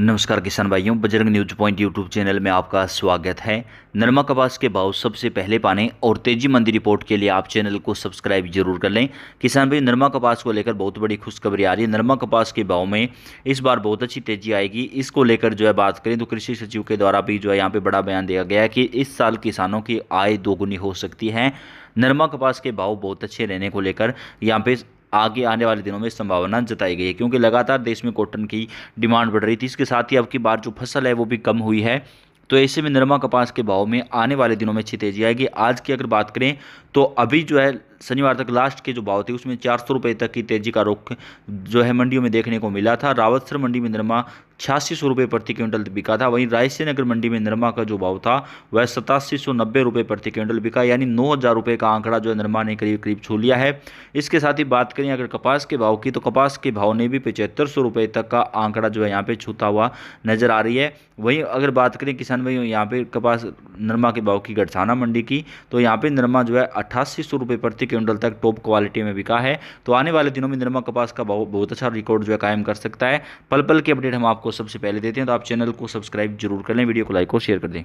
नमस्कार किसान भाइयों Bajrang News Point YouTube channel में आपका स्वागत है नरमा कपास के भाव सबसे पहले पाने और तेजी मंदी रिपोर्ट के लिए आप चैनल को सब्सक्राइब जरूर कर लें किसान भाई नरमा कपास को लेकर बहुत बड़ी खुशखबरी आ रही है नरमा कपास के भाव में इस बार बहुत अच्छी तेजी आएगी इसको लेकर जो है बात करें तो कृषि सचिव के द्वारा भी जो है यहाँ पर बड़ा बयान दिया गया है कि इस साल किसानों की आय दोगुनी हो सकती है नरमा कपास के भाव बहुत अच्छे रहने को लेकर यहाँ पे आगे आने वाले दिनों में संभावना जताई गई है क्योंकि लगातार देश में कॉटन की डिमांड बढ़ रही थी इसके साथ ही अब की बार जो फसल है वो भी कम हुई है तो ऐसे में नरमा कपास के भाव में आने वाले दिनों में अच्छी तेजी आएगी आज की अगर बात करें तो अभी जो है शनिवार तक लास्ट के जो भाव थे उसमें चार सौ रुपये तक की तेजी का रुख जो है मंडियों में देखने को मिला था रावतसर मंडी में नरमा छियासी सौ रुपये प्रति क्विंटल बिका था वहीं रायसेनगर नगर मंडी में नरमा का जो भाव था वह सतासी सौ नब्बे रुपये प्रति क्विंटल बिका यानी नौ हज़ार रुपये का आंकड़ा जो है नरमा ने करीब करीब छू लिया है इसके साथ ही बात करें अगर कपास के भाव की तो कपास के भाव ने भी पचहत्तर सौ रुपये तक का आंकड़ा जो है यहाँ पर छूता हुआ नजर आ रही है वहीं अगर बात करें किसान भाई यहाँ पे कपास नरमा के भाव की गढ़साना मंडी की तो यहाँ पे नरमा जो है अट्ठासी सौ रुपये प्रति क्विंटल तक टॉप क्वालिटी में बिका है तो आने वाले दिनों में निर्मा कपास का बहुत अच्छा रिकॉर्ड जो है कायम कर सकता है पल पल की अपडेट हम आपको सबसे पहले देते हैं तो आप चैनल को सब्सक्राइब जरूर कर लें वीडियो को लाइक और शेयर कर दें